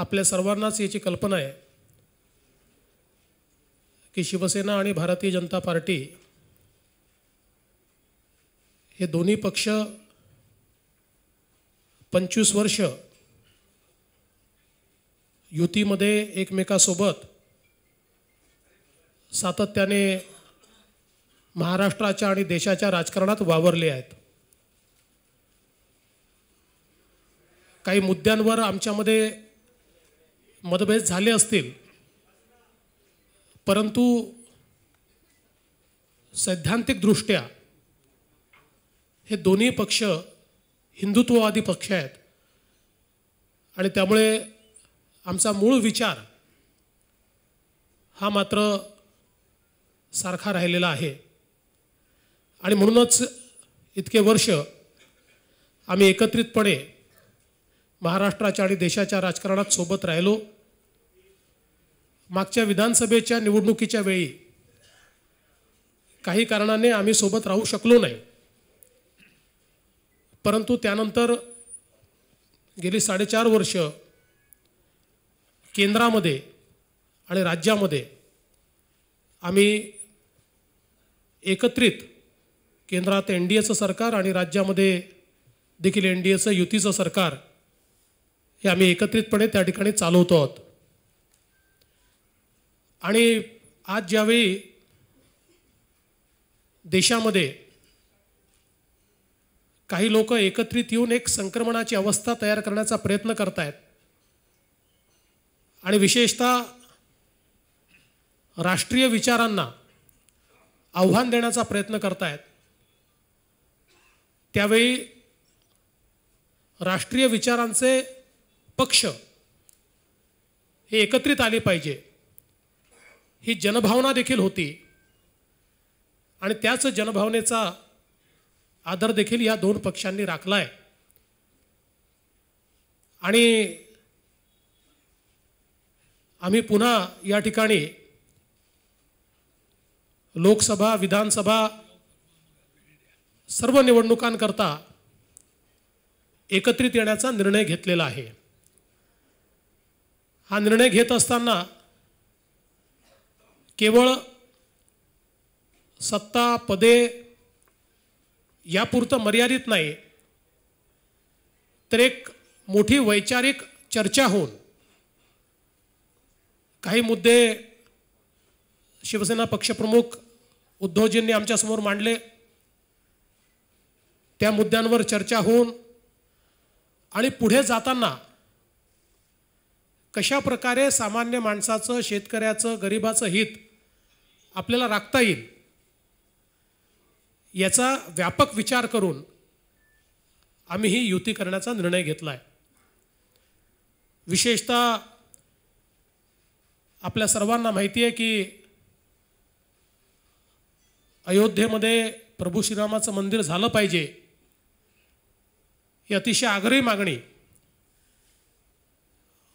आपल्या सर्वांनाच याची कल्पना आहे की शिवसेना आणि भारतीय जनता पार्टी हे दोन्ही पक्ष पंचवीस वर्ष युतीमध्ये एकमेकासोबत सातत्याने महाराष्ट्राच्या आणि देशाच्या राजकारणात वावरले आहेत काही मुद्द्यांवर आमच्यामध्ये मतभेद झाले असतील परंतु सैद्धांतिकदृष्ट्या हे दोन्ही पक्ष हिंदुत्ववादी पक्ष आहेत आणि त्यामुळे आमचा मूळ विचार हा मात्र सारखा राहिलेला आहे आणि म्हणूनच इतके वर्ष आम्ही एकत्रितपणे महाराष्ट्राच्या आणि देशाच्या राजकारणात सोबत राहिलो मागच्या विधानसभेच्या निवडणुकीच्या वेळी काही कारणाने आम्ही सोबत राहू शकलो नाही परंतु त्यानंतर गेली साडेचार वर्ष केंद्रामध्ये आणि राज्यामध्ये आम्ही एकत्रित केंद्रात एन डी एचं सरकार आणि राज्यामध्ये देखील एन डी एचं युतीचं सरकार हे आम्ही एकत्रितपणे त्या ठिकाणी चालवतो आहोत आणि आज ज्यावेळी देशामध्ये काही लोक एकत्रित येऊन एक संक्रमणाची अवस्था तयार करण्याचा प्रयत्न करत आहेत आणि विशेषतः राष्ट्रीय विचारांना आव्हान देण्याचा प्रयत्न आहेत त्यावेळी राष्ट्रीय विचारांचे पक्ष हे एकत्रित आले पाहिजे ही जनभावना देखील होती आणि त्याच जनभावनेचा आदर देखील या दोन पक्षांनी राखला आहे आणि आम्ही पुन्हा या ठिकाणी लोकसभा विधानसभा सर्व निवडणुकांकरता एकत्रित येण्याचा निर्णय घेतलेला आहे हा निर्णय घेत असताना केवळ सत्ता पदे यापुरतं मर्यादित नाही तर एक मोठी वैचारिक चर्चा होऊन काही मुद्दे शिवसेना पक्षप्रमुख उद्धवजींनी आमच्यासमोर मांडले त्या मुद्द्यांवर चर्चा होऊन आणि पुढे जाताना कशा प्रकारे सामान्य माणसाचं शेतकऱ्याचं गरिबाचं हित आपल्याला राखता येईल याचा व्यापक विचार करून आम्ही ही युती करण्याचा निर्णय घेतला आहे विशेषतः आपल्या सर्वांना माहिती आहे की अयोध्येमध्ये प्रभू श्रीरामाचं मंदिर झालं पाहिजे ही अतिशय आग्रही मागणी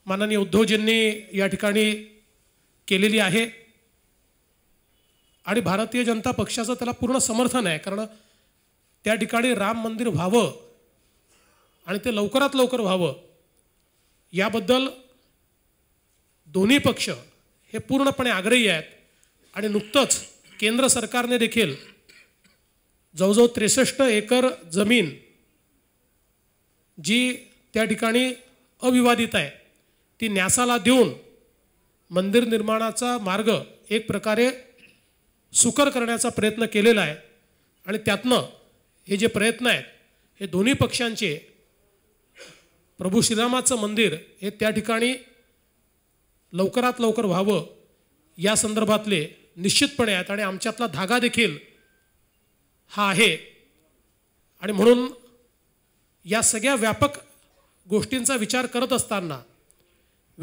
माननीय उद्धवजींनी या ठिकाणी केलेली आहे आणि भारतीय जनता पक्षाचं त्याला पूर्ण समर्थन आहे कारण त्या ठिकाणी राम मंदिर व्हावं आणि ते लवकरात लवकर व्हावं याबद्दल दोन्ही पक्ष हे पूर्णपणे आग्रही आहेत आणि नुकतंच केंद्र सरकारने देखील जवळजवळ त्रेसष्ट एकर जमीन जी त्या ठिकाणी अविवादित आहे ती न्यासाला देऊन मंदिर निर्माणाचा मार्ग एक प्रकारे सुकर करण्याचा प्रयत्न केलेला आहे आणि त्यातनं हे जे प्रयत्न आहेत हे दोन्ही पक्षांचे प्रभू श्रीरामाचं मंदिर हे त्या ठिकाणी लवकरात लवकर व्हावं या संदर्भातले निश्चितपणे आहेत आणि आमच्यातला धागा देखील हा आहे आणि म्हणून या सगळ्या व्यापक गोष्टींचा विचार करत असताना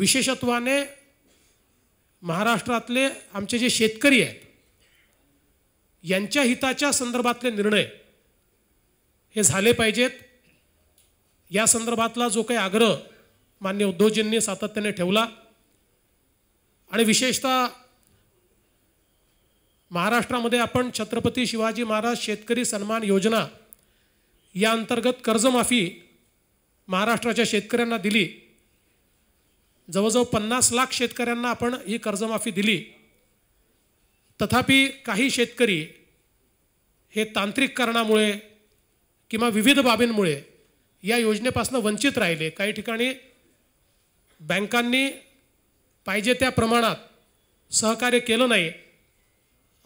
विशेषत्वाने महाराष्ट्रातले आमचे जे शेतकरी आहेत यांच्या हिताच्या संदर्भातले निर्णय हे झाले पाहिजेत या संदर्भातला जो काही आग्रह मान्य उद्धवजींनी सातत्याने ठेवला आणि विशेषतः महाराष्ट्रामध्ये आपण छत्रपती शिवाजी महाराज शेतकरी सन्मान योजना या अंतर्गत कर्जमाफी महाराष्ट्राच्या शेतकऱ्यांना दिली जवळजवळ पन्नास लाख शेतकऱ्यांना आपण ही कर्जमाफी दिली तथापि काही शेतकरी हे तांत्रिक कारणामुळे किंवा विविध बाबींमुळे या योजनेपासून वंचित राहिले काही ठिकाणी बँकांनी पाहिजे त्या प्रमाणात सहकार्य केलं नाही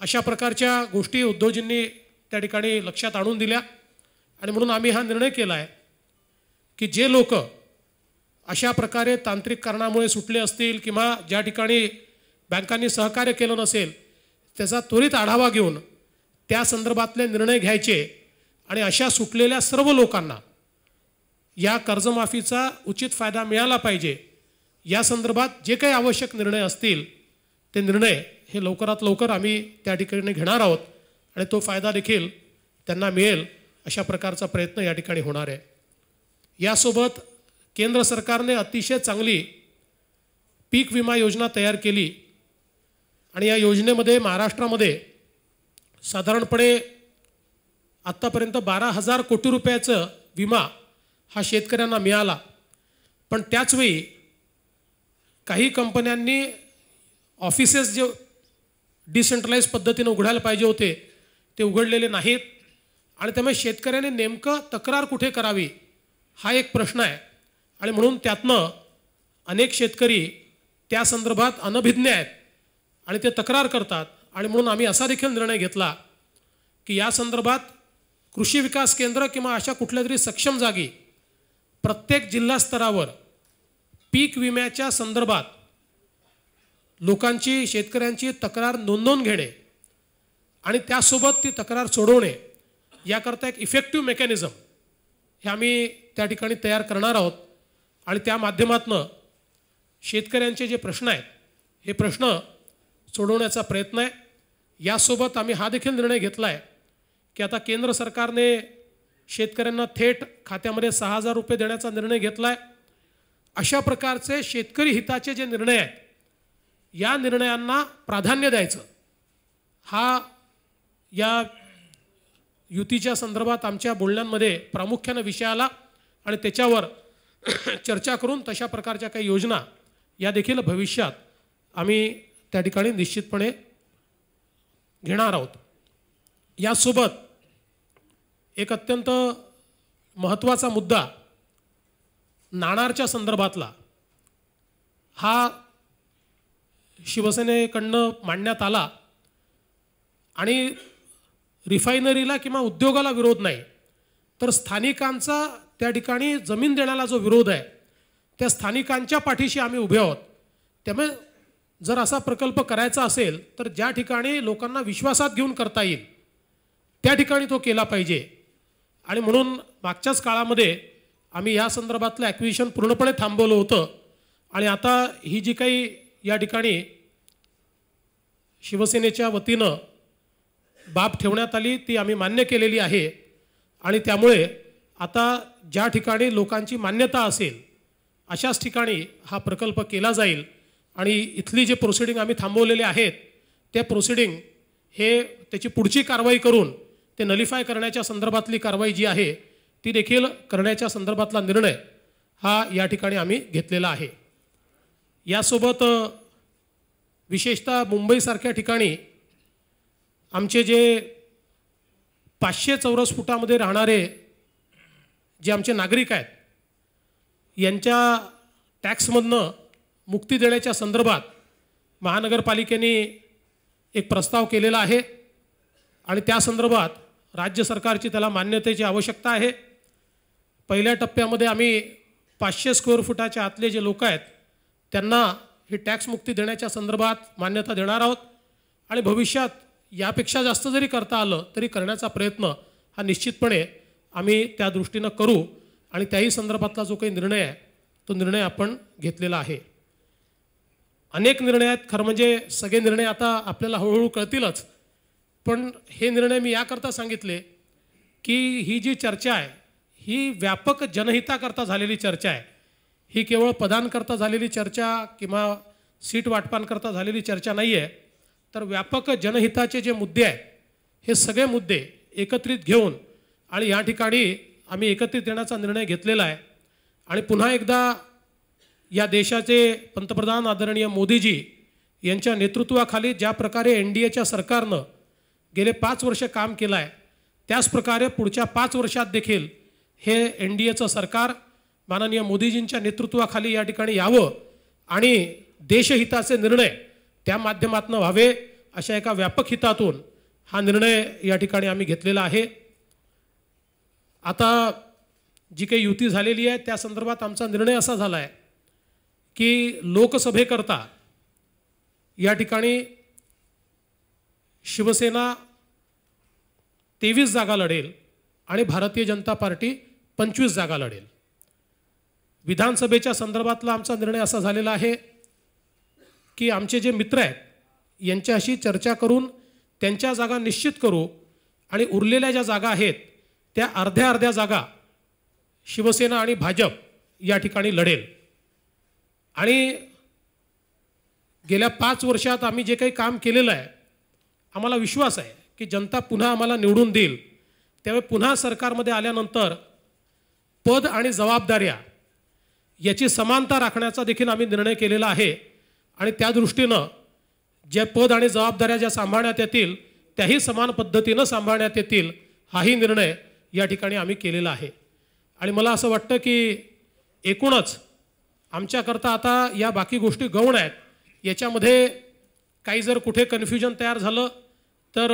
अशा प्रकारच्या गोष्टी उद्योजींनी त्या ठिकाणी लक्षात आणून दिल्या आणि म्हणून आम्ही हा निर्णय केला आहे की जे लोक अशा प्रकारे तांत्रिक कारणामुळे सुटले असतील किंवा ज्या ठिकाणी बँकांनी सहकार्य केलं नसेल त्याचा त्वरित आढावा घेऊन त्या संदर्भातले निर्णय घ्यायचे आणि अशा सुटलेल्या सर्व लोकांना या कर्जमाफीचा उचित फायदा मिळाला पाहिजे या संदर्भात जे काही आवश्यक निर्णय असतील ते निर्णय हे लवकरात लवकर आम्ही त्या ठिकाणी घेणार आहोत आणि तो फायदा देखील त्यांना मिळेल अशा प्रकारचा प्रयत्न या ठिकाणी होणार आहे यासोबत केंद्र सरकारने अतिशय चांगली पीक विमा योजना तयार केली आणि या योजनेमध्ये महाराष्ट्रामध्ये साधारणपणे आत्तापर्यंत बारा हजार कोटी रुपयाचं विमा हा शेतकऱ्यांना मिळाला पण त्याचवेळी काही कंपन्यांनी ऑफिसेस जे डिसेंट्रलाइज पद्धतीनं उघडायला पाहिजे होते ते उघडलेले नाहीत आणि त्यामुळे शेतकऱ्याने नेमकं तक्रार कुठे करावी हा एक प्रश्न आहे आणि म्हणून त्यातनं अनेक शेतकरी त्या संदर्भात अनभिज्ञ आहेत आणि ते तक्रार करतात आणि म्हणून आम्ही असा देखील निर्णय घेतला की या संदर्भात कृषी विकास केंद्र किंवा अशा कुठल्या तरी सक्षम जागी प्रत्येक जिल्हा स्तरावर पीक विम्याच्या संदर्भात लोकांची शेतकऱ्यांची तक्रार नोंदवून घेणे आणि त्यासोबत ती तक्रार सोडवणे याकरता एक इफेक्टिव्ह मेकॅनिझम हे आम्ही त्या ठिकाणी तयार करणार आहोत आणि त्या माध्यमातनं शेतकऱ्यांचे जे प्रश्न आहेत हे प्रश्न सोडवण्याचा प्रयत्न आहे यासोबत आम्ही हा देखील निर्णय घेतला आहे की आता केंद्र सरकारने शेतकऱ्यांना थेट खात्यामध्ये सहा हजार रुपये देण्याचा निर्णय घेतला आहे अशा प्रकारचे शेतकरी हिताचे जे निर्णय आहेत या निर्णयांना प्राधान्य द्यायचं हा या युतीच्या संदर्भात आमच्या बोलण्यांमध्ये प्रामुख्यानं विषय आला आणि त्याच्यावर चर्चा करून तशा प्रकारच्या काही योजना या देखील भविष्यात आम्ही त्या ठिकाणी निश्चितपणे घेणार आहोत यासोबत एक अत्यंत महत्त्वाचा मुद्दा नाणारच्या संदर्भातला हा शिवसेनेकडनं मांडण्यात आला आणि रिफायनरीला किंवा उद्योगाला विरोध नाही तर स्थानिकांचा त्या ठिकाणी जमीन देण्याला जो विरोध आहे त्या स्थानिकांच्या पाठीशी आम्ही उभे आहोत त्यामुळे जर असा प्रकल्प करायचा असेल तर ज्या ठिकाणी लोकांना विश्वासात घेऊन करता येईल त्या ठिकाणी तो केला पाहिजे आणि म्हणून मागच्याच काळामध्ये आम्ही या संदर्भातलं ॲक्विशन पूर्णपणे थांबवलं होतं आणि आता ही जी काही या ठिकाणी शिवसेनेच्या वतीनं बाब ठेवण्यात आली ती आम्ही मान्य केलेली आहे आणि त्यामुळे आता ज्या ठिकाणी लोकांची मान्यता असेल अशाच ठिकाणी हा प्रकल्प केला जाईल आणि इथली जे प्रोसिडिंग आम्ही थांबवलेले आहेत त्या प्रोसिडिंग हे त्याची पुढची कारवाई करून ते नलिफाय करण्याच्या संदर्भातली कारवाई जी आहे ती देखील करण्याच्या संदर्भातला निर्णय हा या ठिकाणी आम्ही घेतलेला आहे यासोबत विशेषतः मुंबईसारख्या ठिकाणी आमचे जे पाचशे चौरस फुटामध्ये राहणारे जे आमचे नागरिक आहेत यांच्या टॅक्समधनं मुक्ती देण्याच्या संदर्भात महानगरपालिकेने एक प्रस्ताव केलेला आहे आणि त्या संदर्भात राज्य सरकारची त्याला मान्यतेची आवश्यकता आहे पहिल्या टप्प्यामध्ये आम्ही पाचशे स्क्वेअर फुटाच्या आतले जे लोक आहेत त्यांना ही टॅक्स मुक्ती देण्याच्या संदर्भात मान्यता देणार आहोत आणि भविष्यात यापेक्षा जास्त जरी करता आलं तरी करण्याचा प्रयत्न हा निश्चितपणे आम्ही त्या दृष्टीनं करू आणि त्याही संदर्भातला जो काही निर्णय आहे तो निर्णय आपण घेतलेला आहे अनेक निर्णय आहेत खरं म्हणजे सगळे निर्णय आता आपल्याला हळूहळू कळतीलच पण हे निर्णय मी याकरता सांगितले की ही जी चर्चा आहे ही व्यापक जनहिताकरता झालेली चर्चा आहे ही केवळ पदांकरता झालेली चर्चा किंवा सीट वाटपांकरता झालेली चर्चा नाही आहे तर व्यापक जनहिताचे जे मुद्दे आहेत हे सगळे मुद्दे एकत्रित घेऊन आणि या ठिकाणी आम्ही एकत्रित येण्याचा निर्णय घेतलेला आहे आणि पुन्हा एकदा या देशाचे पंतप्रधान आदरणीय मोदीजी यांच्या नेतृत्वाखाली ज्या प्रकारे एन डी एच्या सरकारनं गेले पाच वर्ष काम केलं आहे त्याचप्रकारे पुढच्या पाच वर्षात देखील हे एन डी एचं सरकार माननीय मोदीजींच्या नेतृत्वाखाली या ठिकाणी यावं आणि देशहिताचे निर्णय त्या माध्यमातून व्हावे अशा एका व्यापक हितातून हा निर्णय या ठिकाणी आम्ही घेतलेला आहे आता जी काही युती झालेली आहे त्या संदर्भात आमचा निर्णय असा झाला आहे की लोकसभेकरता या ठिकाणी शिवसेना तेवीस जागा लढेल आणि भारतीय जनता पार्टी पंचवीस जागा लढेल विधानसभेच्या संदर्भातला आमचा निर्णय असा झालेला आहे की आमचे जे मित्र आहेत यांच्याशी चर्चा करून त्यांच्या जागा निश्चित करू आणि उरलेल्या ज्या जागा आहेत त्या अर्ध्या अर्ध्या जागा शिवसेना आणि भाजप या ठिकाणी लढेल आणि गेल्या पाच वर्षात आम्ही जे काही काम केलेलं आहे आम्हाला विश्वास आहे की जनता पुन्हा आम्हाला निवडून देईल त्यामुळे पुन्हा सरकारमध्ये आल्यानंतर पद आणि जबाबदाऱ्या याची समानता राखण्याचा देखील आम्ही निर्णय केलेला आहे आणि त्या दृष्टीनं ज्या पद आणि जबाबदाऱ्या ज्या सांभाळण्यात येतील त्याही समान पद्धतीनं सांभाळण्यात येतील हाही निर्णय या ठिकाणी आम्ही केलेला आहे आणि मला असं वाटतं की एकूणच आमच्याकरता आता या बाकी गोष्टी गौण आहेत याच्यामध्ये काही जर कुठे कन्फ्युजन तयार झालं तर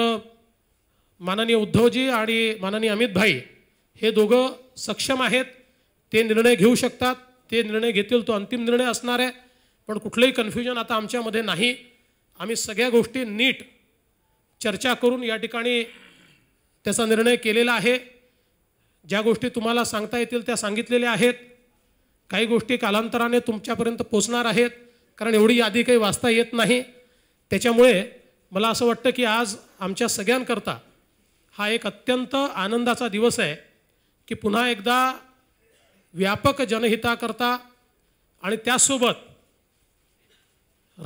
माननीय उद्धवजी आणि माननीय अमित भाई हे दोघं सक्षम आहेत ते निर्णय घेऊ शकतात ते निर्णय घेतील तो अंतिम निर्णय असणार आहे पण कुठलंही कन्फ्युजन आता आमच्यामध्ये नाही आम्ही सगळ्या गोष्टी नीट चर्चा करून या ठिकाणी त्याचा निर्णय केलेला आहे ज्या गोष्टी तुम्हाला सांगता येतील त्या सांगितलेल्या आहेत काही गोष्टी कालांतराने तुमच्यापर्यंत पोचणार आहेत कारण एवढी यादी काही वाचता येत नाही त्याच्यामुळे मला असं वाटतं की आज आमच्या सगळ्यांकरता हा एक अत्यंत आनंदाचा दिवस आहे की पुन्हा एकदा व्यापक जनहिताकरता आणि त्यासोबत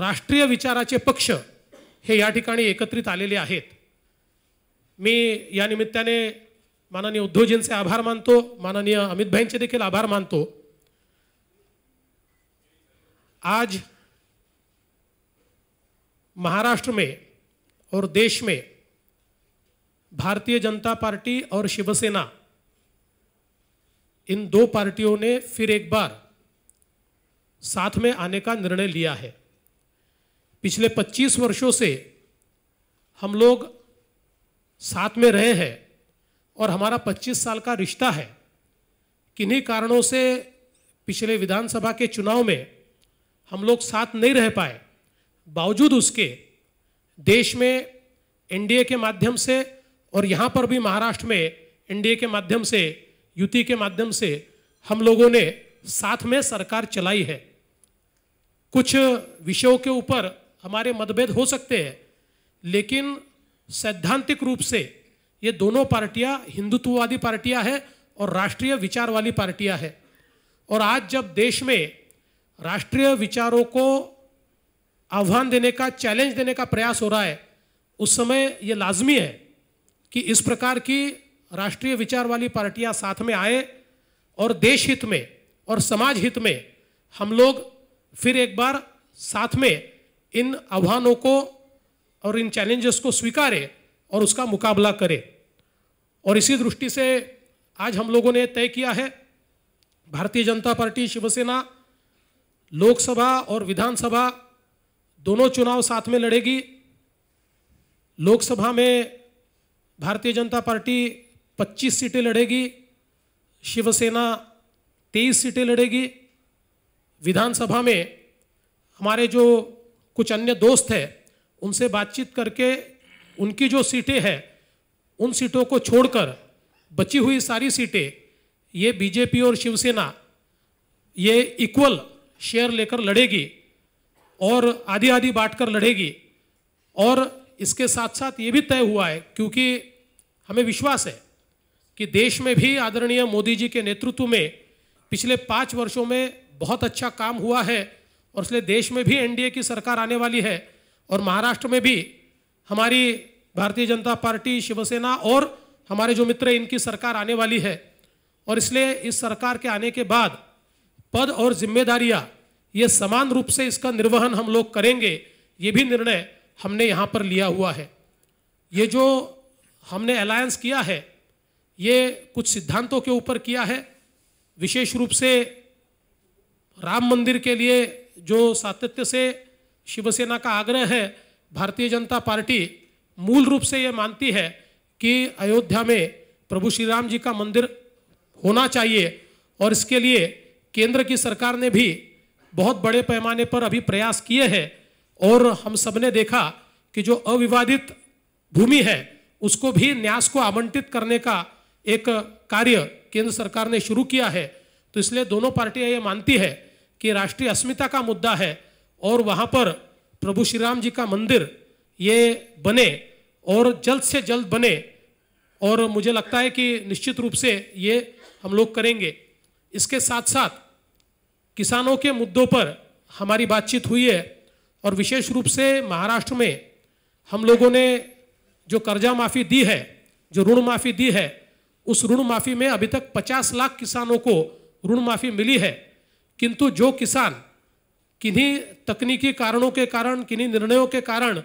राष्ट्रीय विचाराचे पक्ष हे या ठिकाणी एकत्रित आलेले आहेत मी या निमित्ताने माननीय उद्धवजींचे आभार मानतो माननीय अमितभाईंचे देखील आभार मानतो आज महाराष्ट्र में और देश में भारतीय जनता पार्टी और शिवसेना इन दो पार्टियों ने फिर एक बार साथ में आने का निर्णय लिया है पिछले 25 वर्षों से हम लोग साथ में रहे हैं और हमारा 25 साल का रिश्ता है किन्हीं कारणों से पिछले विधानसभा के चुनाव में हम लोग साथ नहीं रह पाए बावजूद उसके देश में एनडीए के माध्यम से और यहाँ पर भी महाराष्ट्र में एनडीए के माध्यम से युति के माध्यम से हम लोगों ने साथ में सरकार चलाई है कुछ विषयों के ऊपर हमारे मतभेद हो सकते हैं लेकिन सैद्धांतिक रूप से ये दोनों पार्टियां हिंदुत्ववादी पार्टियां हैं और राष्ट्रीय विचार वाली पार्टियां हैं और आज जब देश में राष्ट्रीय विचारों को आह्वान देने का चैलेंज देने का प्रयास हो रहा है उस समय ये लाजमी है कि इस प्रकार की राष्ट्रीय विचार वाली पार्टियां साथ में आए और देश हित में और समाज हित में हम लोग फिर एक बार साथ में इन आह्वानों को और इन चैलेंजेस को स्वीकारें और उसका मुकाबला करें और इसी दृष्टि से आज हम लोगों ने तय किया है भारतीय जनता पार्टी शिवसेना लोकसभा और विधानसभा दोनों चुनाव साथ में लड़ेगी लोकसभा में भारतीय जनता पार्टी 25 सीटें लड़ेगी शिवसेना 23 सीटें लड़ेगी विधानसभा में हमारे जो कुछ अन्य दोस्त हैं उनसे बातचीत करके उनकी जो सीटें हैं उन सीटों को छोड़कर बची हुई सारी सीटें ये बीजेपी और शिवसेना ये इक्वल शेयर लेकर लड़ेगी और आधी आधी बांटकर लड़ेगी और इसके साथ साथ ये भी तय हुआ है क्योंकि हमें विश्वास है कि देश में भी आदरणीय मोदी जी के नेतृत्व में पिछले पाँच वर्षों में बहुत अच्छा काम हुआ है और इसलिए देश में भी एनडीए की सरकार आने वाली है और महाराष्ट्र में भी हमारी भारतीय जनता पार्टी शिवसेना और हमारे जो मित्र इनकी सरकार आने वाली है और इसलिए इस सरकार के आने के बाद पद और जिम्मेदारियां ये समान रूप से इसका निर्वहन हम लोग करेंगे ये भी निर्णय हमने यहाँ पर लिया हुआ है ये जो हमने अलायंस किया है ये कुछ सिद्धांतों के ऊपर किया है विशेष रूप से राम मंदिर के लिए जो सातत्य से शिवसेना का आग्रह है भारतीय जनता पार्टी मूल रूप से ये मानती है कि अयोध्या में प्रभु श्री राम जी का मंदिर होना चाहिए और इसके लिए केंद्र की सरकार ने भी बहुत बड़े पैमाने पर अभी प्रयास किए हैं और हम सब ने देखा कि जो अविवादित भूमि है उसको भी न्यास को आवंटित करने का एक कार्य केंद्र सरकार ने शुरू किया है तो इसलिए दोनों पार्टियां ये मानती है कि राष्ट्रीय अस्मिता का मुद्दा है और वहाँ पर प्रभु श्री राम जी का मंदिर ये बने और जल्द से जल्द बने और मुझे लगता है कि निश्चित रूप से ये हम लोग करेंगे इसके साथ साथ किसानों के मुद्दों पर हमारी बातचीत हुई है और विशेष रूप से महाराष्ट्र में हम लोगों ने जो कर्जा माफ़ी दी है जो ऋण माफ़ी दी है उस ऋण माफ़ी में अभी तक 50 लाख किसानों को ऋण माफ़ी मिली है किंतु जो किसान किन्हीं तकनीकी कारणों के कारण किन्हीं निर्णयों के कारण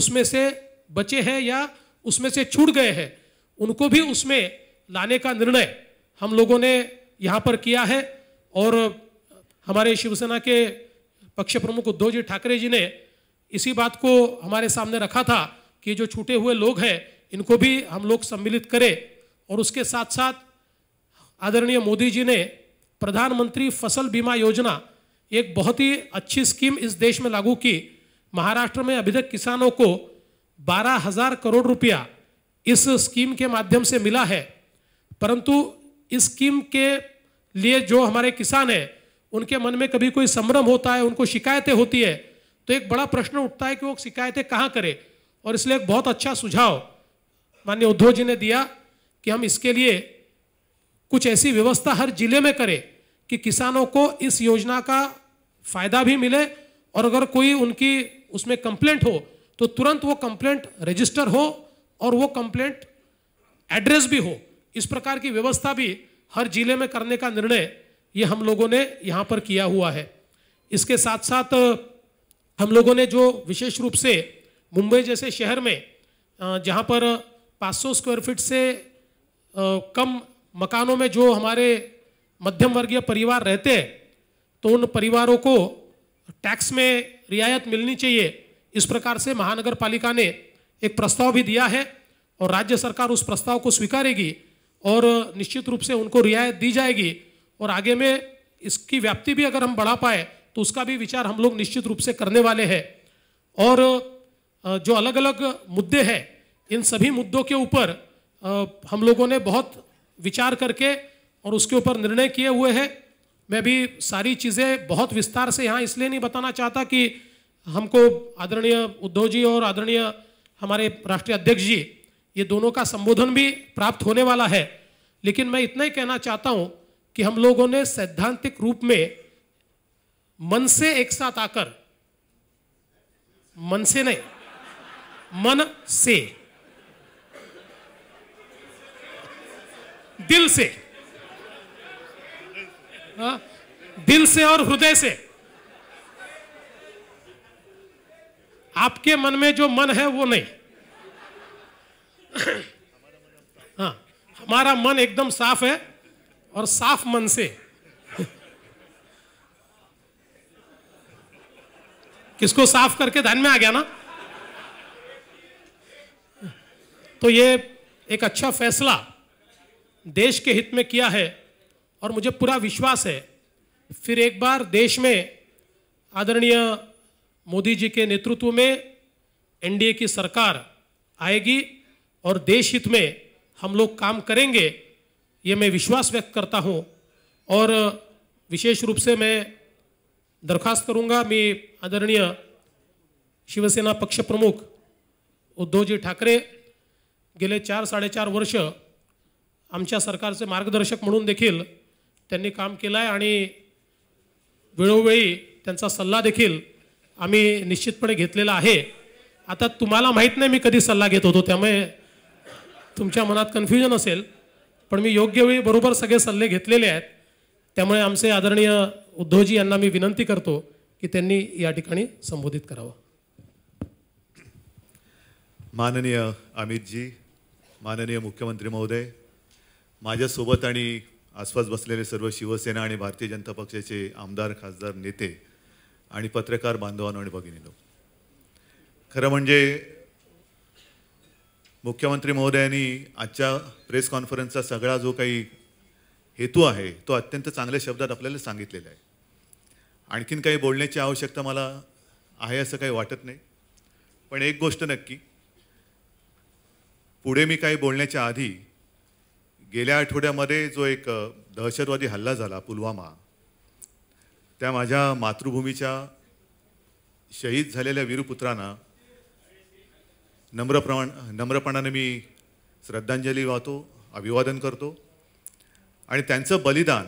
उसमें से बचे हैं या उसमें से छूट गए हैं उनको भी उसमें लाने का निर्णय हम लोगों ने यहाँ पर किया है और हमारे शिवसेना के पक्ष प्रमुख उद्धव जी ठाकरे जी ने इसी बात को हमारे सामने रखा था कि जो छूटे हुए लोग हैं इनको भी हम लोग सम्मिलित करें और उसके साथ साथ आदरणीय मोदी जी ने प्रधानमंत्री फसल बीमा योजना एक बहुत ही अच्छी स्कीम इस देश में लागू की महाराष्ट्र में अभी तक किसानों को बारह हजार करोड़ रुपया इस स्कीम के माध्यम से मिला है परंतु इस स्कीम के लिए जो हमारे किसान हैं उनके मन में कभी कोई संभ्रम होता है उनको शिकायतें होती है तो एक बड़ा प्रश्न उठता है कि वो शिकायतें कहाँ करें और इसलिए एक बहुत अच्छा सुझाव माननीय उद्धव जी ने दिया कि हम इसके लिए कुछ ऐसी व्यवस्था हर जिले में करें कि किसानों को इस योजना का फायदा भी मिले और अगर कोई उनकी उसमें कंप्लेंट हो तो तुरंत वो कंप्लेंट रजिस्टर हो और वो कंप्लेंट एड्रेस भी हो इस प्रकार की व्यवस्था भी हर जिले में करने का निर्णय ये हम लोगों ने यहाँ पर किया हुआ है इसके साथ साथ हम लोगों ने जो विशेष रूप से मुंबई जैसे शहर में जहाँ पर 500 स्क्वायर फीट से कम मकानों में जो हमारे मध्यम वर्गीय परिवार रहते हैं तो उन परिवारों को टैक्स में रियायत मिलनी चाहिए इस प्रकार से महानगर पालिका ने एक प्रस्ताव भी दिया है और राज्य सरकार उस प्रस्ताव को स्वीकारेगी और निश्चित रूप से उनको रियायत दी जाएगी और आगे में इसकी व्याप्ति भी अगर हम बढ़ा पाए तो उसका भी विचार हम लोग निश्चित रूप से करने वाले हैं और जो अलग अलग मुद्दे हैं इन सभी मुद्दों के ऊपर हम लोगों ने बहुत विचार करके और उसके ऊपर निर्णय किए हुए हैं मैं भी सारी चीज़ें बहुत विस्तार से यहाँ इसलिए नहीं बताना चाहता कि हमको आदरणीय उद्धव जी और आदरणीय हमारे राष्ट्रीय अध्यक्ष जी ये दोनों का संबोधन भी प्राप्त होने वाला है लेकिन मैं इतना ही कहना चाहता हूँ कि हम लोगों ने सैद्धांतिक रूप में मन से एक साथ आकर मन से नहीं मन से दिल से आ, हाँ, दिल से और हृदय से आपके मन में जो मन है वो नहीं हाँ हमारा मन एकदम साफ है और साफ मन से किसको साफ करके धन में आ गया ना तो ये एक अच्छा फैसला देश के हित में किया है और मुझे पूरा विश्वास है फिर एक बार देश में आदरणीय मोदी जी के नेतृत्व में एनडीए की सरकार आएगी और देश हित में हम लोग काम करेंगे ये मैं विश्वास व्यक्त करता हूँ और विशेष रूप से मैं दरखास्त करूँगा मैं आदरणीय शिवसेना पक्ष प्रमुख उद्धवजी ठाकरे गेले चार साडेचार वर्ष आमच्या सरकारचे मार्गदर्शक म्हणून देखील त्यांनी काम केलं आहे आणि वेळोवेळी त्यांचा सल्ला देखील आम्ही निश्चितपणे घेतलेला आहे आता तुम्हाला माहीत नाही मी कधी सल्ला घेत होतो त्यामुळे तुमच्या मनात कन्फ्युजन असेल पण मी योग्य वेळी बरोबर सगळे सल्ले घेतलेले आहेत त्यामुळे आमचे आदरणीय उद्धवजी यांना मी विनंती करतो की त्यांनी या ठिकाणी संबोधित करावं माननीय अमितजी माननीय मुख्यमंत्री महोदय माझ्यासोबत आणि आसपास बसलेले सर्व शिवसेना आणि भारतीय जनता पक्षाचे आमदार खासदार नेते आणि पत्रकार बांधवांनो आणि भगिनी खरं म्हणजे मुख्यमंत्री महोदयांनी आजच्या प्रेस कॉन्फरन्सचा सगळा जो काही हेतू आहे तो अत्यंत चांगल्या शब्दात आपल्याला सांगितलेला आहे आणखीन काही बोलण्याची आवश्यकता मला आहे असं काही वाटत नाही पण एक गोष्ट नक्की पुढे मी काही बोलण्याच्या आधी गेल्या आठवड्यामध्ये जो एक दहशतवादी हल्ला झाला पुलवामा त्या माझ्या मातृभूमीच्या शहीद झालेल्या वीरपुत्रांना नम्र नम्रपणाने मी श्रद्धांजली वाहतो अभिवादन करतो आणि त्यांचं बलिदान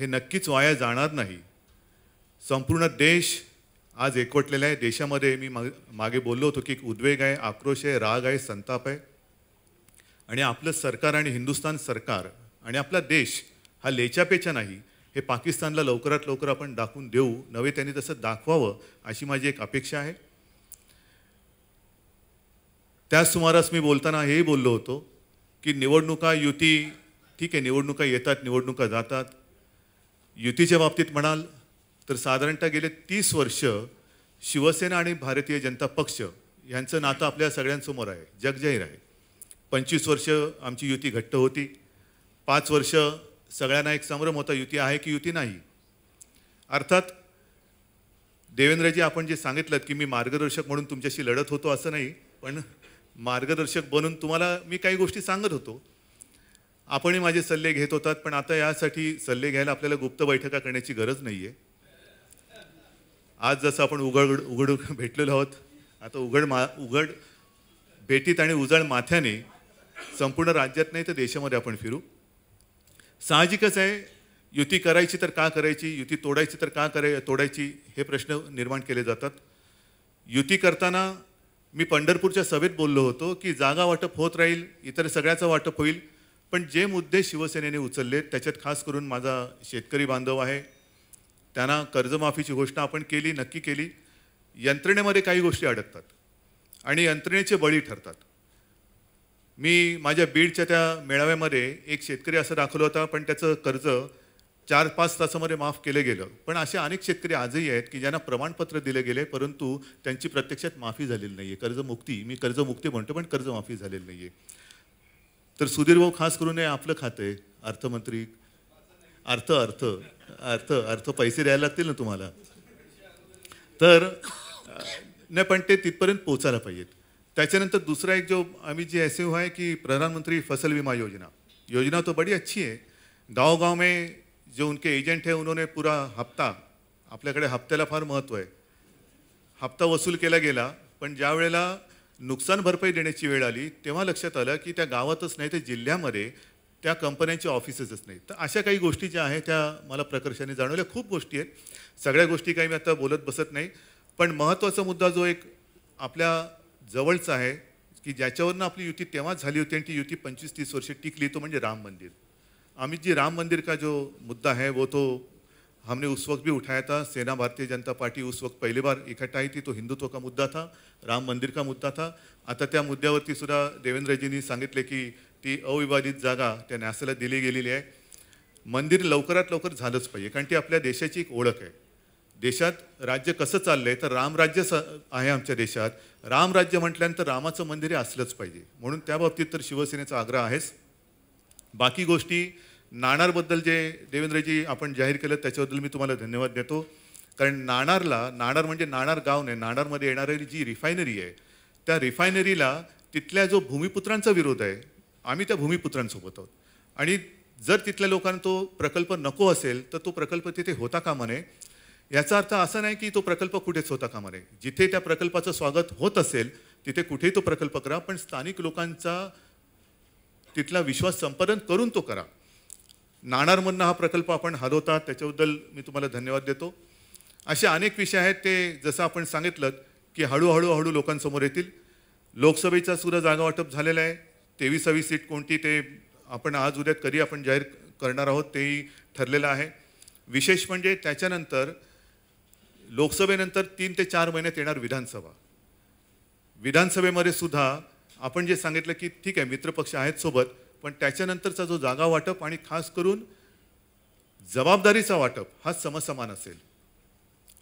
हे नक्कीच वाया जाणार नाही संपूर्ण देश आज एकवटलेला आहे देशामध्ये मी माग मागे बोललो होतो की उद्वेग आहे आक्रोश आहे राग आहे संताप आहे आणि आपलं सरकार आणि हिंदुस्तान सरकार आणि आपला देश हा लेचापेचा नाही हे पाकिस्तानला लवकरात लवकर आपण दाखवून देऊ नवे त्यांनी तसं दाखवावं अशी माझी एक अपेक्षा आहे त्याच सुमारास मी बोलताना हेही बोललो होतो की निवडणुका युती ठीक आहे निवडणुका येतात निवडणुका जातात युतीच्या बाबतीत म्हणाल तर साधारणतः गेले तीस वर्ष शिवसेना आणि भारतीय जनता पक्ष यांचं नातं आपल्या सगळ्यांसमोर आहे जगजाहीर आहे पंचवीस वर्ष आमची युती घट्ट होती पाच वर्ष सगळ्यांना एक संभ्रम होता युती आहे की युती नाही अर्थात देवेंद्रजी आपण जे सांगितलं की मी मार्गदर्शक म्हणून तुमच्याशी लढत होतो असं नाही पण मार्गदर्शक बनून तुम्हाला मी काही गोष्टी सांगत होतो आपणही माझे सल्ले घेत होतात पण आता यासाठी सल्ले घ्यायला आपल्याला गुप्त बैठका करण्याची गरज नाही आहे आज जसं आपण उघड उघड भेटलेलो आहोत आता उघड मा उघड भेटीत आणि उजाड माथ्याने संपूर्ण राज्यात नाही तर देशामध्ये आपण फिरू साहजिकच आहे युती करायची तर का करायची युती तोडायची तर का कराय तोडायची हे प्रश्न निर्माण केले जातात युती करताना मी पंढरपूरच्या सभेत बोललो होतो की जागा वाटप होत राहील इतर सगळ्याचं वाटप होईल पण जे मुद्दे शिवसेनेने उचलले त्याच्यात खास करून माझा शेतकरी बांधव आहे त्यांना कर्जमाफीची घोषणा आपण केली नक्की केली यंत्रणेमध्ये काही गोष्टी अडकतात आणि यंत्रणेचे बळी ठरतात मी माझ्या बीडच्या त्या मेळाव्यामध्ये एक शेतकरी असं दाखवलं होता पण त्याचं कर्ज चार पाच तासामध्ये माफ केलं गेलं पण असे अनेक शेतकरी आजही आहेत की ज्यांना प्रमाणपत्र दिले गेले परंतु त्यांची प्रत्यक्षात माफी झालेली नाही आहे कर्जमुक्ती मी कर्जमुक्ती म्हणतो पण कर्जमाफी झालेली नाही आहे तर सुधीर भाऊ खास करून हे आपलं खातं आहे अर्थमंत्री अर्थ अर्थ अर्थ अर्थ पैसे द्यायला लागतील ना तुम्हाला तर नाही पण ते तिथपर्यंत पोचायला पाहिजेत त्याच्यानंतर दुसरा एक जो आम्ही जी एस आहे की प्रधानमंत्री फसल विमा योजना योजना तो बड़ी अच्छी आहे गावगाव गांव में जो उनके एजेंट है उन्होंने पूरा हप्ता आपल्याकडे हप्त्याला फार महत्त्व आहे हप्ता वसूल केला गेला पण ज्या वेळेला नुकसान भरपाई देण्याची वेळ आली तेव्हा लक्षात आलं की त्या गावातच नाही तर जिल्ह्यामध्ये त्या कंपन्यांचे ऑफिसेसच नाही तर अशा काही गोष्टी ज्या आहेत त्या मला प्रकर्षाने जाणवल्या खूप गोष्टी आहेत सगळ्या गोष्टी काही मी आता बोलत बसत नाही पण महत्त्वाचा मुद्दा जो एक आपल्या जवळचा आहे की ज्याच्यावरनं आपली युती तेव्हाच झाली होती आणि ती युती पंचवीस तीस वर्षे टिकली तो म्हणजे राम मंदिर अमित जी राम मंदिर का जो मुद्दा है वो तो हमने उस वक्त भी उठाया था सेना भारतीय जनता पार्टी उस वक्त पहली बार इकट्ठा आई थी तो हिंदुत्व का मुद्दा था राम मंदिर का मुद्दा था आता त्या मुद्द्यावरती सुद्धा देवेंद्रजींनी सांगितले की ती अविवादित जागा त्या न्यासाला दिली गेलेली आहे मंदिर लवकरात लवकर झालंच पाहिजे कारण ती आपल्या देशाची एक ओळख आहे देशात राज्य कसं चाललं आहे तर रामराज्य स आहे आमच्या देशात रामराज्य म्हटल्यानंतर रामाचं मंदिर असलंच पाहिजे म्हणून त्या बाबतीत तर शिवसेनेचा आग्रह आहेच बाकी गोष्टी नाणारबद्दल जे देवेंद्रजी आपण जाहीर केलं त्याच्याबद्दल मी तुम्हाला धन्यवाद देतो कारण नाणारला नाणार म्हणजे नाणार गाव नाही नाणारमध्ये येणारी जी रिफायनरी आहे त्या रिफायनरीला तिथल्या जो भूमिपुत्रांचा विरोध आहे आम्ही त्या भूमिपुत्रांसोबत आहोत आणि जर तिथल्या लोकांना तो प्रकल्प नको असेल तर तो प्रकल्प तिथे होता कामा नये याचा अर्थ असा नाही की तो प्रकल्प कुठेच होता कामा नये जिथे त्या प्रकल्पाचं स्वागत होत असेल तिथे कुठेही तो प्रकल्प करा पण स्थानिक लोकांचा तिथला विश्वास संपादन करून तो करा नाणारमधनं हा प्रकल्प आपण हलवता त्याच्याबद्दल मी तुम्हाला धन्यवाद देतो असे अनेक विषय आहेत ते जसं आपण सांगितलं की हळूहळू हळू लोकांसमोर येतील लोकसभेचा सुद्धा जागा वाटप झालेलं आहे तेवीसावी सीट कोणती ते आपण आज उद्यात कधी आपण जाहीर करणार आहोत तेही ठरलेलं आहे विशेष म्हणजे त्याच्यानंतर लोकसभेनंतर तीन ते चार महिन्यात येणार विधानसभा विधानसभेमध्ये सुद्धा आपण जे सांगितलं की ठीक आहे मित्रपक्ष आहेत सोबत पण त्याच्यानंतरचा जो जागा वाटप आणि खास करून जबाबदारीचा वाटप हा समसमान असेल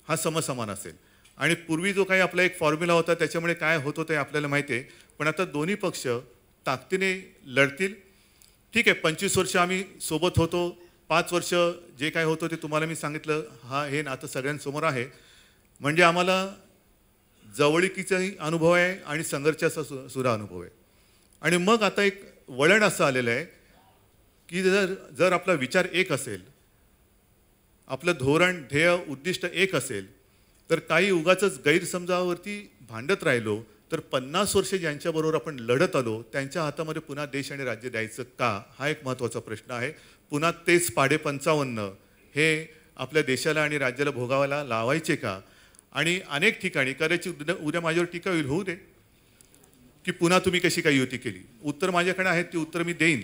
हा समसमान असेल आणि पूर्वी जो काही आपला एक फॉर्म्युला होता त्याच्यामुळे काय होत होतं आपल्याला माहिती आहे पण आता दोन्ही पक्ष ताकदीने लढतील ठीक आहे पंचवीस वर्ष आम्ही सोबत होतो पाच वर्ष जे काय होतं ते तुम्हाला मी सांगितलं हा हे नातं सगळ्यांसमोर आहे म्हणजे आम्हाला जवळीकीचाही अनुभव आहे आणि संघर्षाचा सु सुद्धा अनुभव आहे आणि मग आता एक वळण असं आलेलं आहे की जर जर आपला विचार एक असेल आपलं धोरण ध्येय उद्दिष्ट एक असेल तर काही उगाच गैरसमजावरती भांडत राहिलो तर पन्नास वर्षे ज्यांच्याबरोबर आपण लढत आलो त्यांच्या हातामध्ये पुन्हा देश आणि राज्य द्यायचं का हा एक महत्त्वाचा प्रश्न आहे पुन्हा तेच पाडे पंचावन्न हे आपल्या देशाला आणि राज्याला भोगावायला लावायचे का आणि अनेक ठिकाणी कदाचित उद्या उद्या माझ्यावर टीका होईल होऊ दे की पुन्हा तुम्ही कशी काही युती केली उत्तर माझ्याकडे आहेत ती उत्तर मी देईन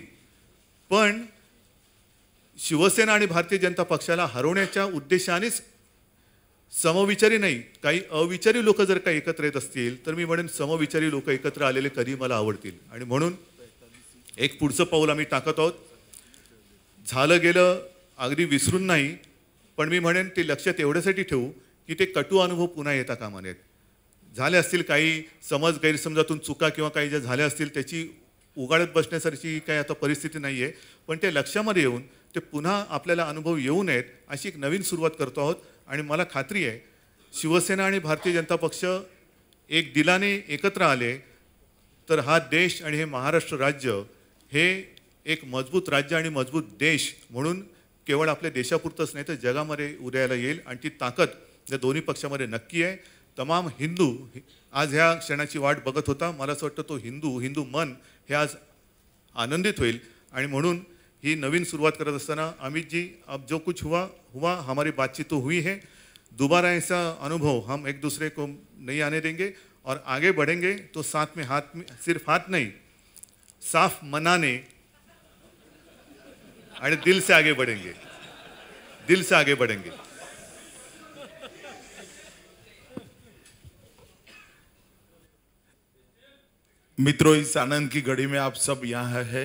पण शिवसेना आणि भारतीय जनता पक्षाला हरवण्याच्या उद्देशानेच समविचारी नाही काही अविचारी लोक जर काही एकत्र येत असतील तर मी म्हणेन समविचारी लोक एकत्र आलेले कधी मला आवडतील आणि म्हणून एक पुढचं पाऊल आम्ही टाकत आहोत झालं गेलं अगदी विसरून नाही पण मी म्हणेन ते लक्षात एवढ्यासाठी ठेवू की ते कटु अनुभव पुन्हा येता कामा नयेत झाले असतील काही समज गैरसमजातून चुका किंवा काही ज्या झाल्या असतील त्याची उगाळत बसण्यासारखी काही आता परिस्थिती नाही आहे पण ते लक्षामध्ये येऊन ते पुन्हा आपल्याला अनुभव येऊ नयेत अशी एक नवीन सुरुवात करतो आहोत आणि मला खात्री आहे शिवसेना आणि भारतीय जनता पक्ष एक दिलाने एकत्र आले तर हा देश आणि हे महाराष्ट्र राज्य हे एक मजबूत राज्य आणि मजबूत देश म्हणून केवळ आपल्या देशापुरतंच नाही तर जगामध्ये उदयाला येईल आणि ती ताकद या दोन्ही पक्षामध्ये नक्की आहे तमाम हिंदू आज ह्या क्षणाची वाट बघत होता मला असं वाटतं तो हिंदू हिंदू मन हे आज आनंदित होईल आणि म्हणून ही नवीन सुरुवात करत असताना अमित जी अब जो कुछ हुआ हुआ हमारी बातचीत तो हुई है दुबारा ऐसा अनुभव हम एक दूसरे को नहीं आने देंगे और आगे बढ़ेंगे तो साथ में हाथ में सिर्फ हाथ नहीं साफ मनाने आणि दिल से आगे बढ़ेंगे दिल से आगे बढ़ेंगे मित्रों इस आनंद की घड़ी में आप सब यहाँ है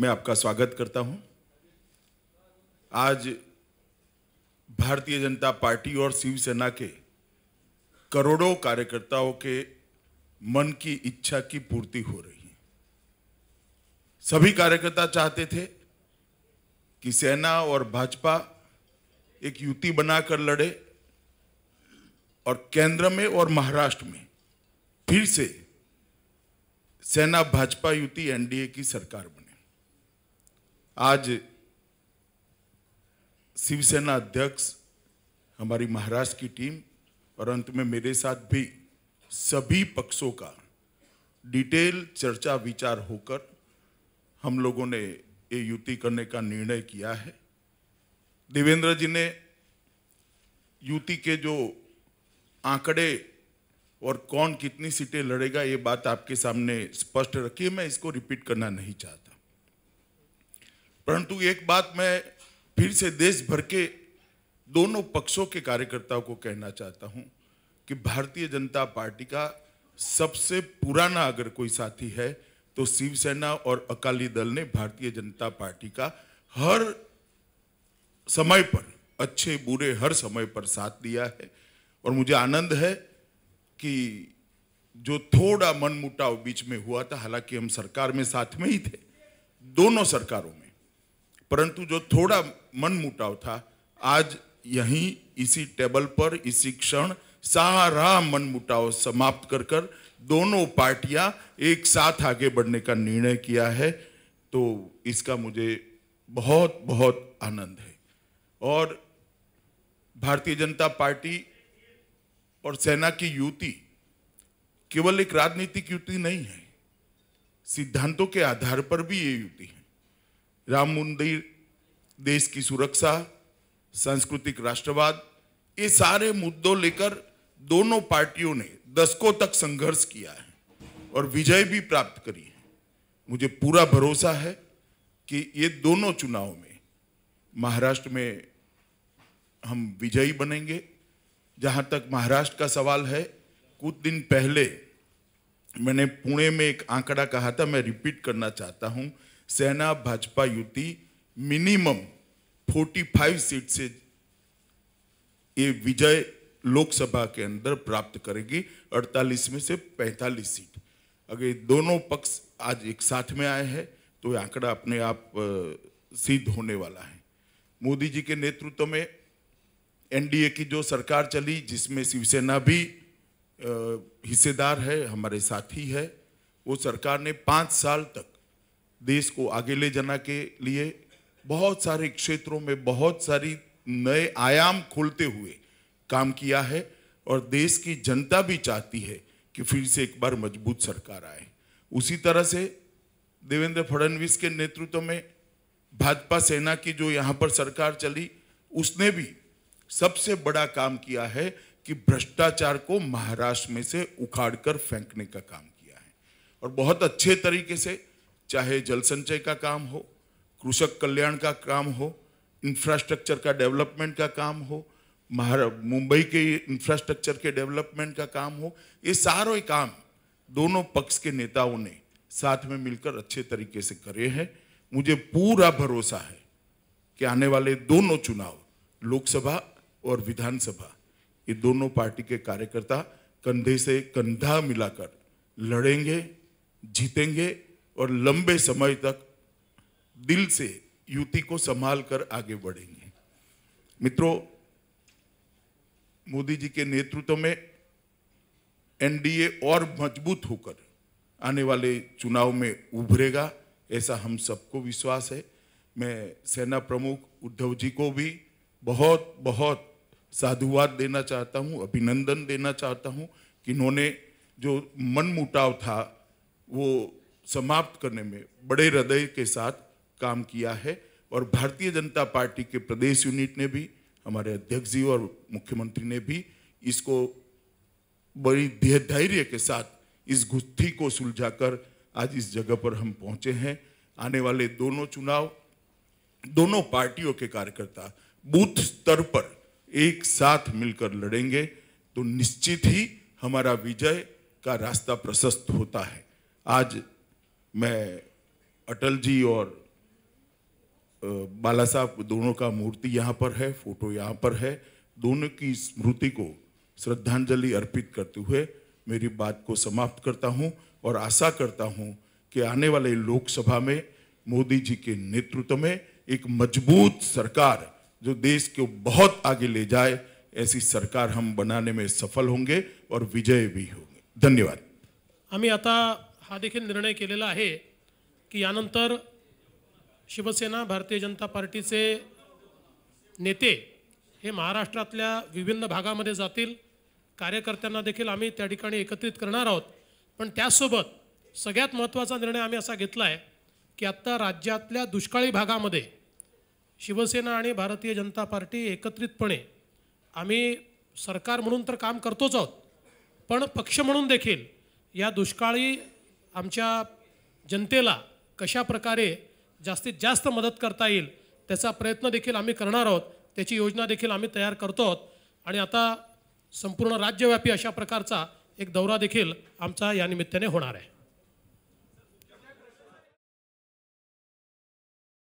मैं आपका स्वागत करता हूँ आज भारतीय जनता पार्टी और शिवसेना के करोड़ों कार्यकर्ताओं के मन की इच्छा की पूर्ति हो रही है सभी कार्यकर्ता चाहते थे कि सेना और भाजपा एक युति बनाकर लड़े और केंद्र में और महाराष्ट्र में फिर से सेना भाजपा युति एनडीए की सरकार बने आज शिवसेना अध्यक्ष हमारी महाराष्ट्र की टीम और अंत में मेरे साथ भी सभी पक्षों का डिटेल चर्चा विचार होकर हम लोगों ने ये युति करने का निर्णय किया है देवेंद्र जी ने युति के जो आंकड़े और कौन कितनी सीटें लड़ेगा ये बात आपके सामने स्पष्ट रखिए मैं इसको रिपीट करना नहीं चाहता परंतु एक बात मैं फिर से देश भर के दोनों पक्षों के कार्यकर्ताओं को कहना चाहता हूं कि भारतीय जनता पार्टी का सबसे पुराना अगर कोई साथी है तो शिवसेना और अकाली दल ने भारतीय जनता पार्टी का हर समय पर अच्छे बुरे हर समय पर साथ दिया है और मुझे आनंद है कि जो थोड़ा मनमुटाव बीच में हुआ था हालांकि हम सरकार में साथ में ही थे दोनों सरकारों में परंतु जो थोड़ा मनमुटाव था आज यहीं इसी टेबल पर इसी क्षण सारा मनमुटाव समाप्त कर कर दोनों पार्टियां एक साथ आगे बढ़ने का निर्णय किया है तो इसका मुझे बहुत बहुत आनंद है और भारतीय जनता पार्टी और सेना की युति केवल एक राजनीतिक युति नहीं है सिद्धांतों के आधार पर भी ये युति है राम मंदिर देश की सुरक्षा सांस्कृतिक राष्ट्रवाद ये सारे मुद्दों लेकर दोनों पार्टियों ने दशकों तक संघर्ष किया है और विजय भी प्राप्त करी है मुझे पूरा भरोसा है कि ये दोनों चुनाव में महाराष्ट्र में हम विजयी बनेंगे जहाँ तक महाराष्ट्र का सवाल है कुछ दिन पहले मैंने पुणे में एक आंकड़ा कहा था मैं रिपीट करना चाहता हूँ सेना भाजपा युति मिनिमम 45 सीट से ये विजय लोकसभा के अंदर प्राप्त करेगी 48 में से 45 सीट अगर दोनों पक्ष आज एक साथ में आए हैं तो आंकड़ा अपने आप सिद्ध होने वाला है मोदी जी के नेतृत्व में एनडीए की जो सरकार चली जिसमें शिवसेना भी हिस्सेदार है हमारे साथी है वो सरकार ने पाँच साल तक देश को आगे ले जाना के लिए बहुत सारे क्षेत्रों में बहुत सारी नए आयाम खोलते हुए काम किया है और देश की जनता भी चाहती है कि फिर से एक बार मजबूत सरकार आए उसी तरह से देवेंद्र फडणवीस के नेतृत्व में भाजपा सेना की जो यहाँ पर सरकार चली उसने भी सबसे बड़ा काम किया है कि भ्रष्टाचार को महाराष्ट्र में से उखाड़कर फेंकने का काम किया है और बहुत अच्छे तरीके से चाहे जल संचय का काम हो कृषक कल्याण का काम हो इंफ्रास्ट्रक्चर का डेवलपमेंट का काम हो मुंबई के इंफ्रास्ट्रक्चर के डेवलपमेंट का काम हो ये सारे काम दोनों पक्ष के नेताओं ने साथ में मिलकर अच्छे तरीके से करे हैं मुझे पूरा भरोसा है कि आने वाले दोनों चुनाव लोकसभा और विधानसभा ये दोनों पार्टी के कार्यकर्ता कंधे से कंधा मिलाकर लड़ेंगे जीतेंगे और लंबे समय तक दिल से युति को संभाल कर आगे बढ़ेंगे मित्रों मोदी जी के नेतृत्व में एनडीए और मजबूत होकर आने वाले चुनाव में उभरेगा ऐसा हम सबको विश्वास है मैं सेना प्रमुख उद्धव जी को भी बहुत बहुत साधुवाद देना चाहता हूँ अभिनंदन देना चाहता हूँ कि इन्होंने जो मन मुटाव था वो समाप्त करने में बड़े हृदय के साथ काम किया है और भारतीय जनता पार्टी के प्रदेश यूनिट ने भी हमारे अध्यक्ष जी और मुख्यमंत्री ने भी इसको बड़ी धैर्य के साथ इस गुत्थी को सुलझाकर आज इस जगह पर हम पहुंचे हैं आने वाले दोनों चुनाव दोनों पार्टियों के कार्यकर्ता बूथ स्तर पर एक साथ मिलकर लड़ेंगे तो निश्चित ही हमारा विजय का रास्ता प्रशस्त होता है आज मैं अटल जी और बाला साहब दोनों का मूर्ति यहाँ पर है फोटो यहाँ पर है दोनों की स्मृति को श्रद्धांजलि अर्पित करते हुए मेरी बात को समाप्त करता हूँ और आशा करता हूँ कि आने वाले लोकसभा में मोदी जी के नेतृत्व में एक मजबूत सरकार जो देश को बहुत आगे ले जाए ऐसी सरकार हम बनाने में सफल होंगे और विजय भी होंगे धन्यवाद आम्ही आता हा देखील निर्णय केलेला आहे की यानंतर शिवसेना भारतीय जनता पार्टीचे नेते हे महाराष्ट्रातल्या विभिन्न भागामध्ये जातील कार्यकर्त्यांना देखील आम्ही त्या ठिकाणी एकत्रित करणार आहोत पण त्याचसोबत सगळ्यात महत्त्वाचा निर्णय आम्ही असा घेतला आहे की आत्ता राज्यातल्या दुष्काळी भागामध्ये शिवसेना आणि भारतीय जनता पार्टी एकत्रितपणे आम्ही सरकार म्हणून तर काम करतोच आहोत पण पक्ष म्हणून देखील या दुष्काळी आमच्या जनतेला कशा प्रकारे जास्तीत जास्त मदत करता येईल त्याचा प्रयत्न देखील आम्ही करणार आहोत त्याची योजना देखील आम्ही तयार करतो आहोत आणि आता संपूर्ण राज्यव्यापी अशा प्रकारचा एक दौरा देखील आमचा या निमित्ताने होणार आहे